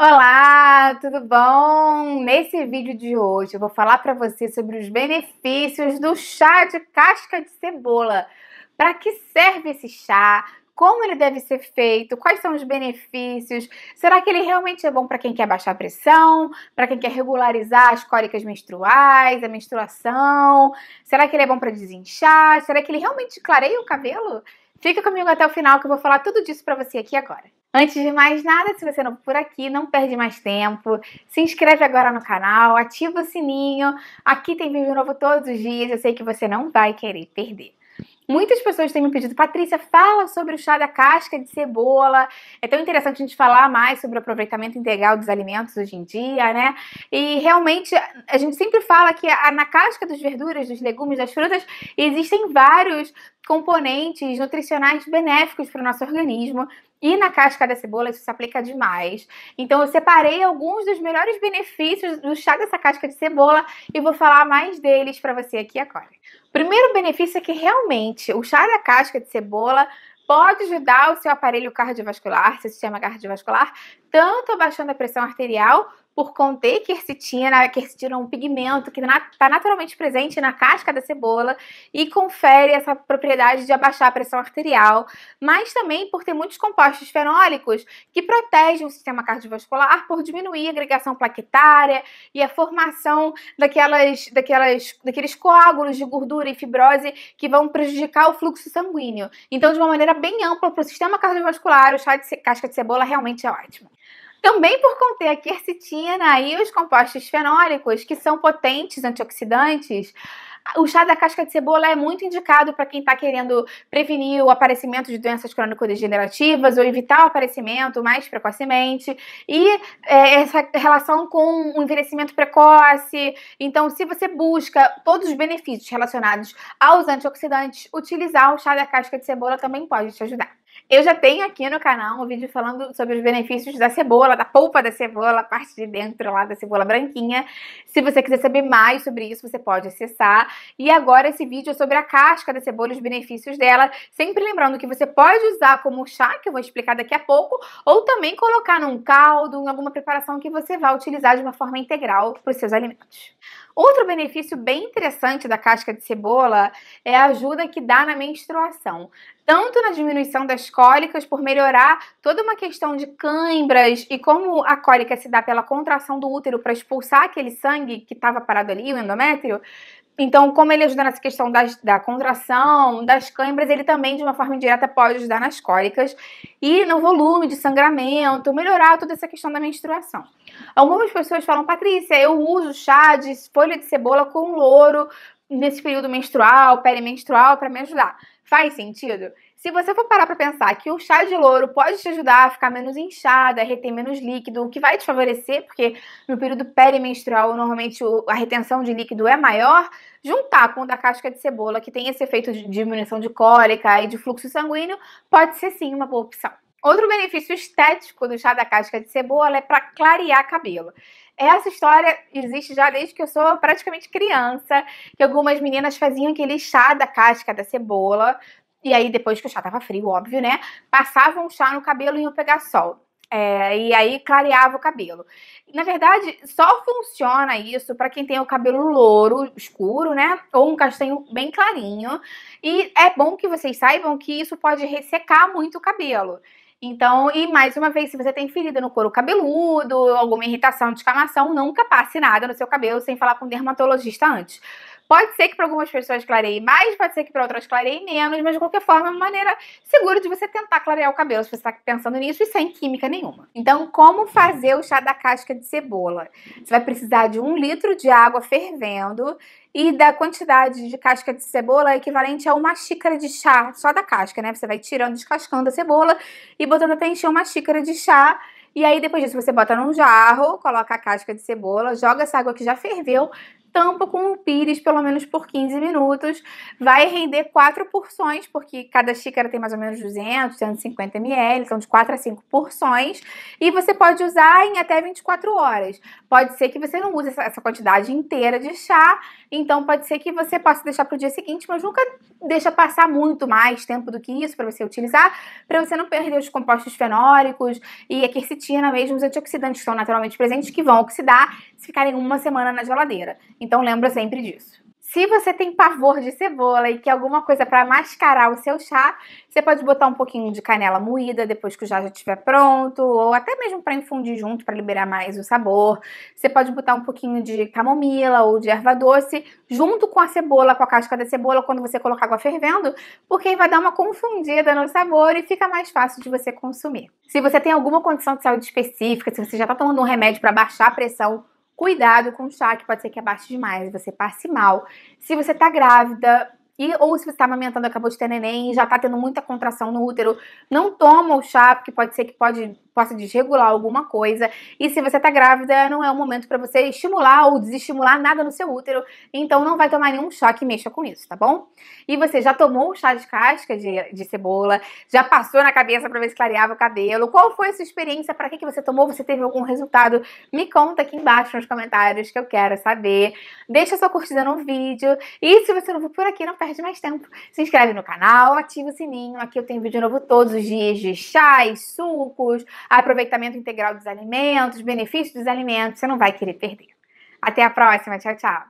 Olá, tudo bom? Nesse vídeo de hoje eu vou falar para você sobre os benefícios do chá de casca de cebola. Para que serve esse chá? Como ele deve ser feito? Quais são os benefícios? Será que ele realmente é bom para quem quer baixar a pressão? Para quem quer regularizar as cólicas menstruais, a menstruação? Será que ele é bom para desinchar? Será que ele realmente clareia o cabelo? Fica comigo até o final que eu vou falar tudo disso para você aqui agora. Antes de mais nada, se você é novo por aqui, não perde mais tempo, se inscreve agora no canal, ativa o sininho, aqui tem vídeo novo todos os dias, eu sei que você não vai querer perder. Muitas pessoas têm me pedido, Patrícia, fala sobre o chá da casca de cebola. É tão interessante a gente falar mais sobre o aproveitamento integral dos alimentos hoje em dia, né? E realmente a gente sempre fala que na casca das verduras, dos legumes, das frutas, existem vários componentes nutricionais benéficos para o nosso organismo. E na casca da cebola isso se aplica demais. Então eu separei alguns dos melhores benefícios do chá dessa casca de cebola e vou falar mais deles para você aqui agora. Primeiro benefício é que realmente o chá da casca de cebola pode ajudar o seu aparelho cardiovascular, seu sistema cardiovascular, tanto abaixando a pressão arterial por conter quercetina. A quercetina é um pigmento que está naturalmente presente na casca da cebola e confere essa propriedade de abaixar a pressão arterial, mas também por ter muitos compostos fenólicos que protegem o sistema cardiovascular por diminuir a agregação plaquetária e a formação daquelas, daquelas, daqueles coágulos de gordura e fibrose que vão prejudicar o fluxo sanguíneo. Então, de uma maneira bem ampla para o sistema cardiovascular, o chá de casca de cebola realmente é ótimo. Também por conter a quercetina e os compostos fenólicos, que são potentes antioxidantes, o chá da casca de cebola é muito indicado para quem está querendo prevenir o aparecimento de doenças crônico-degenerativas ou evitar o aparecimento mais precocemente. E é, essa relação com o envelhecimento precoce. Então, se você busca todos os benefícios relacionados aos antioxidantes, utilizar o chá da casca de cebola também pode te ajudar. Eu já tenho aqui no canal um vídeo falando sobre os benefícios da cebola, da polpa da cebola, a parte de dentro lá da cebola branquinha. Se você quiser saber mais sobre isso, você pode acessar. E agora esse vídeo é sobre a casca da cebola, e os benefícios dela. Sempre lembrando que você pode usar como chá, que eu vou explicar daqui a pouco, ou também colocar num caldo, em alguma preparação que você vá utilizar de uma forma integral para os seus alimentos. Outro benefício bem interessante da casca de cebola é a ajuda que dá na menstruação, tanto na diminuição das cólicas por melhorar toda uma questão de cãibras e como a cólica se dá pela contração do útero para expulsar aquele sangue que estava parado ali, o endométrio, então, como ele ajuda nessa questão das, da contração, das câimbras, ele também, de uma forma indireta, pode ajudar nas cólicas e no volume de sangramento, melhorar toda essa questão da menstruação. Algumas pessoas falam, Patrícia, eu uso chá de folha de cebola com louro nesse período menstrual, perimenstrual, para me ajudar. Faz sentido? Se você for parar para pensar que o chá de louro pode te ajudar a ficar menos inchada, a reter menos líquido, o que vai te favorecer, porque no período perimenstrual normalmente a retenção de líquido é maior, juntar com o da casca de cebola, que tem esse efeito de diminuição de cólica e de fluxo sanguíneo, pode ser sim uma boa opção. Outro benefício estético do chá da casca de cebola é para clarear cabelo. Essa história existe já desde que eu sou praticamente criança, que algumas meninas faziam aquele chá da casca da cebola, e aí depois que o chá tava frio, óbvio, né? Passavam o chá no cabelo e iam pegar sol. É, e aí clareava o cabelo. Na verdade, só funciona isso para quem tem o cabelo louro, escuro, né? Ou um castanho bem clarinho. E é bom que vocês saibam que isso pode ressecar muito o cabelo. Então, e mais uma vez, se você tem ferida no couro cabeludo, alguma irritação, descamação, nunca passe nada no seu cabelo sem falar com um dermatologista antes. Pode ser que para algumas pessoas clareie mais, pode ser que para outras clareie menos, mas de qualquer forma é uma maneira segura de você tentar clarear o cabelo, se você está pensando nisso e sem química nenhuma. Então, como fazer o chá da casca de cebola? Você vai precisar de um litro de água fervendo e da quantidade de casca de cebola equivalente a uma xícara de chá só da casca, né? Você vai tirando, descascando a cebola e botando até encher uma xícara de chá. E aí, depois disso, você bota num jarro, coloca a casca de cebola, joga essa água que já ferveu, tampa com o pires pelo menos por 15 minutos. Vai render quatro porções, porque cada xícara tem mais ou menos 200, 150 ml, então de 4 a 5 porções. E você pode usar em até 24 horas. Pode ser que você não use essa quantidade inteira de chá, então pode ser que você possa deixar para o dia seguinte, mas nunca deixa passar muito mais tempo do que isso para você utilizar, para você não perder os compostos fenólicos e a quercetina mesmo, os antioxidantes que estão naturalmente presentes, que vão oxidar se ficarem uma semana na geladeira. Então lembra sempre disso. Se você tem pavor de cebola e quer alguma coisa para mascarar o seu chá, você pode botar um pouquinho de canela moída depois que o chá já estiver pronto, ou até mesmo para infundir junto para liberar mais o sabor. Você pode botar um pouquinho de camomila ou de erva doce junto com a cebola, com a casca da cebola quando você colocar água fervendo, porque vai dar uma confundida no sabor e fica mais fácil de você consumir. Se você tem alguma condição de saúde específica, se você já está tomando um remédio para baixar a pressão Cuidado com o chá, que pode ser que abaixe demais, você passe mal. Se você está grávida, e, ou se você está amamentando, acabou de ter neném, já está tendo muita contração no útero, não toma o chá, porque pode ser que pode, possa desregular alguma coisa. E se você está grávida, não é o momento para você estimular ou desestimular nada no seu útero. Então não vai tomar nenhum chá que mexa com isso, tá bom? E você já tomou o chá de casca de, de cebola? Já passou na cabeça para ver se clareava o cabelo? Qual foi a sua experiência? Para que, que você tomou? Você teve algum resultado? Me conta aqui embaixo nos comentários que eu quero saber. Deixa sua curtida no vídeo. E se você não for por aqui, não perde perde mais tempo. Se inscreve no canal, ativa o sininho. Aqui eu tenho vídeo novo todos os dias de chás, sucos, aproveitamento integral dos alimentos, benefícios dos alimentos. Você não vai querer perder. Até a próxima. Tchau, tchau.